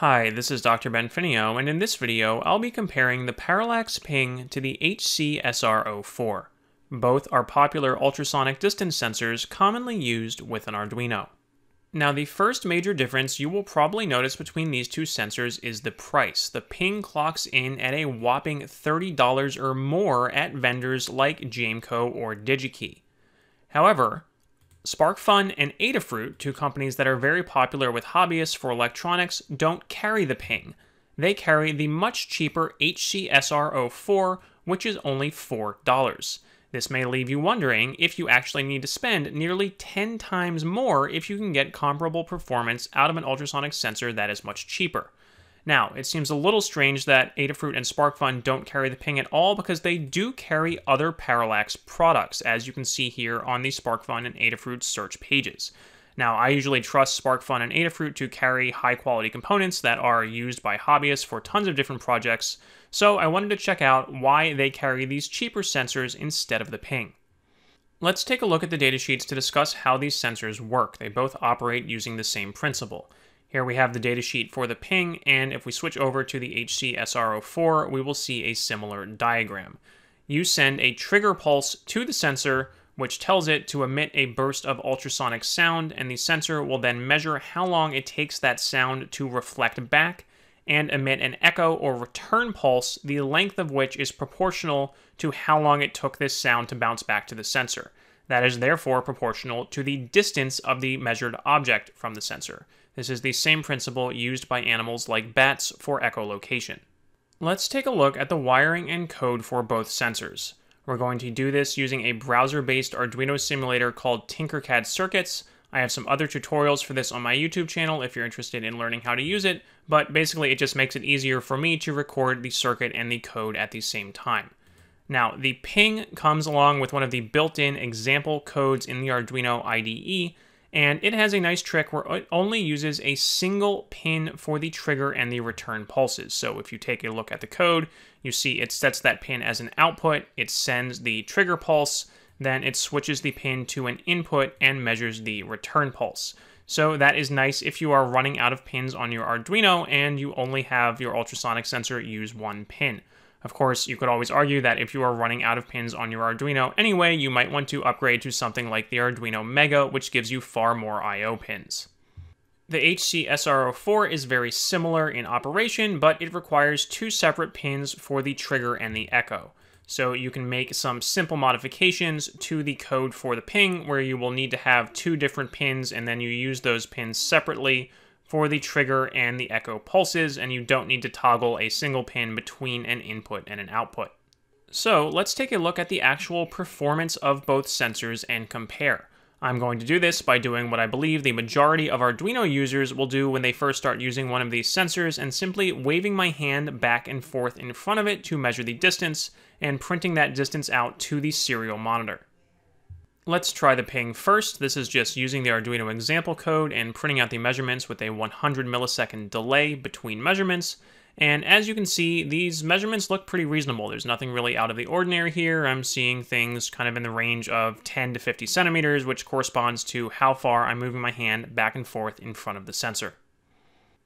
Hi, this is Dr. Ben Finio, and in this video, I'll be comparing the Parallax Ping to the HCSR04. Both are popular ultrasonic distance sensors commonly used with an Arduino. Now, the first major difference you will probably notice between these two sensors is the price. The Ping clocks in at a whopping $30 or more at vendors like Jameco or DigiKey. However, SparkFun and Adafruit, two companies that are very popular with hobbyists for electronics, don't carry the ping. They carry the much cheaper HCSR04, which is only $4. This may leave you wondering if you actually need to spend nearly 10 times more if you can get comparable performance out of an ultrasonic sensor that is much cheaper. Now, it seems a little strange that Adafruit and SparkFun don't carry the ping at all because they do carry other Parallax products, as you can see here on the SparkFun and Adafruit search pages. Now, I usually trust SparkFun and Adafruit to carry high quality components that are used by hobbyists for tons of different projects, so I wanted to check out why they carry these cheaper sensors instead of the ping. Let's take a look at the datasheets to discuss how these sensors work. They both operate using the same principle. Here we have the datasheet for the ping, and if we switch over to the HCSR04, we will see a similar diagram. You send a trigger pulse to the sensor, which tells it to emit a burst of ultrasonic sound, and the sensor will then measure how long it takes that sound to reflect back and emit an echo or return pulse, the length of which is proportional to how long it took this sound to bounce back to the sensor. That is therefore proportional to the distance of the measured object from the sensor. This is the same principle used by animals like bats for echolocation. Let's take a look at the wiring and code for both sensors. We're going to do this using a browser-based Arduino simulator called Tinkercad Circuits. I have some other tutorials for this on my YouTube channel if you're interested in learning how to use it, but basically it just makes it easier for me to record the circuit and the code at the same time. Now, the ping comes along with one of the built-in example codes in the Arduino IDE, and it has a nice trick where it only uses a single pin for the trigger and the return pulses. So if you take a look at the code, you see it sets that pin as an output, it sends the trigger pulse, then it switches the pin to an input and measures the return pulse. So that is nice if you are running out of pins on your Arduino and you only have your ultrasonic sensor use one pin. Of course, you could always argue that if you are running out of pins on your Arduino anyway, you might want to upgrade to something like the Arduino Mega, which gives you far more I.O. pins. The HCSR04 is very similar in operation, but it requires two separate pins for the trigger and the echo. So you can make some simple modifications to the code for the ping where you will need to have two different pins and then you use those pins separately for the trigger and the echo pulses, and you don't need to toggle a single pin between an input and an output. So let's take a look at the actual performance of both sensors and compare. I'm going to do this by doing what I believe the majority of Arduino users will do when they first start using one of these sensors and simply waving my hand back and forth in front of it to measure the distance and printing that distance out to the serial monitor. Let's try the ping first. This is just using the Arduino example code and printing out the measurements with a 100 millisecond delay between measurements. And as you can see, these measurements look pretty reasonable. There's nothing really out of the ordinary here. I'm seeing things kind of in the range of 10 to 50 centimeters, which corresponds to how far I'm moving my hand back and forth in front of the sensor.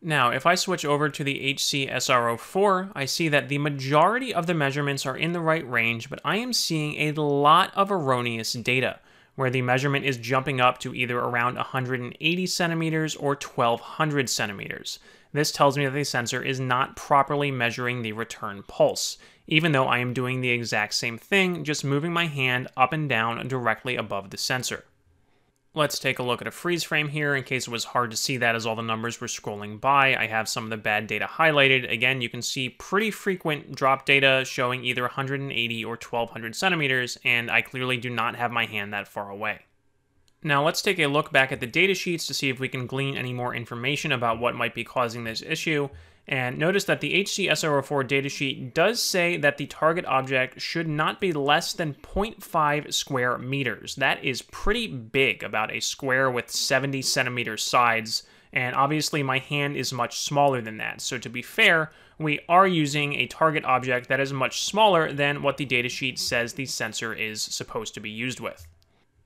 Now, if I switch over to the HCSRO4, I see that the majority of the measurements are in the right range, but I am seeing a lot of erroneous data where the measurement is jumping up to either around 180 centimeters or 1200 centimeters. This tells me that the sensor is not properly measuring the return pulse, even though I am doing the exact same thing, just moving my hand up and down directly above the sensor. Let's take a look at a freeze frame here in case it was hard to see that as all the numbers were scrolling by. I have some of the bad data highlighted. Again, you can see pretty frequent drop data showing either 180 or 1200 centimeters, and I clearly do not have my hand that far away. Now let's take a look back at the data sheets to see if we can glean any more information about what might be causing this issue. And notice that the HCSO4 datasheet does say that the target object should not be less than 0.5 square meters. That is pretty big, about a square with 70 centimeter sides, and obviously my hand is much smaller than that. So to be fair, we are using a target object that is much smaller than what the datasheet says the sensor is supposed to be used with.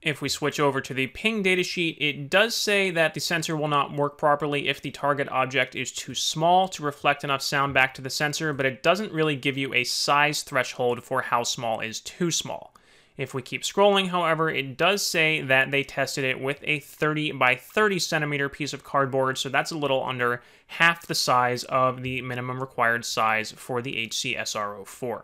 If we switch over to the ping datasheet, it does say that the sensor will not work properly if the target object is too small to reflect enough sound back to the sensor, but it doesn't really give you a size threshold for how small is too small. If we keep scrolling, however, it does say that they tested it with a 30 by 30 centimeter piece of cardboard, so that's a little under half the size of the minimum required size for the HCSR04.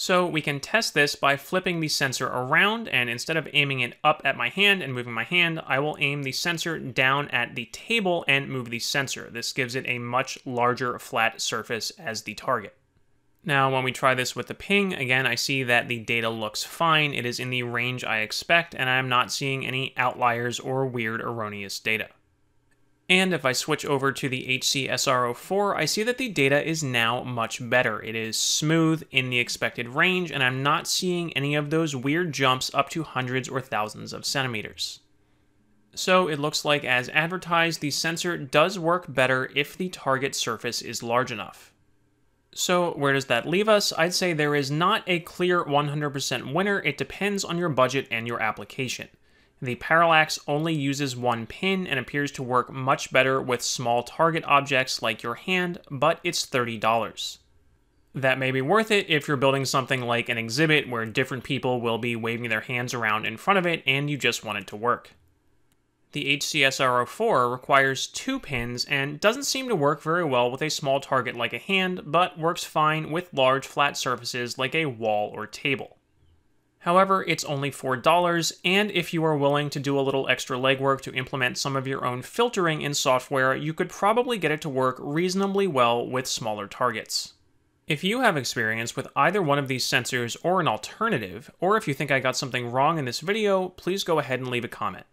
So we can test this by flipping the sensor around and instead of aiming it up at my hand and moving my hand, I will aim the sensor down at the table and move the sensor. This gives it a much larger flat surface as the target. Now, when we try this with the ping, again, I see that the data looks fine. It is in the range I expect, and I'm not seeing any outliers or weird erroneous data. And if I switch over to the HCSR04, I see that the data is now much better. It is smooth in the expected range, and I'm not seeing any of those weird jumps up to hundreds or thousands of centimeters. So it looks like as advertised, the sensor does work better if the target surface is large enough. So where does that leave us? I'd say there is not a clear 100% winner. It depends on your budget and your application. The parallax only uses one pin and appears to work much better with small target objects like your hand, but it's $30. That may be worth it if you're building something like an exhibit where different people will be waving their hands around in front of it and you just want it to work. The HCSR04 requires two pins and doesn't seem to work very well with a small target like a hand, but works fine with large flat surfaces like a wall or table. However, it's only $4, and if you are willing to do a little extra legwork to implement some of your own filtering in software, you could probably get it to work reasonably well with smaller targets. If you have experience with either one of these sensors or an alternative, or if you think I got something wrong in this video, please go ahead and leave a comment.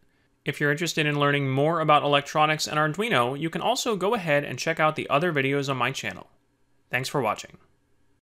If you're interested in learning more about electronics and Arduino, you can also go ahead and check out the other videos on my channel. Thanks for watching.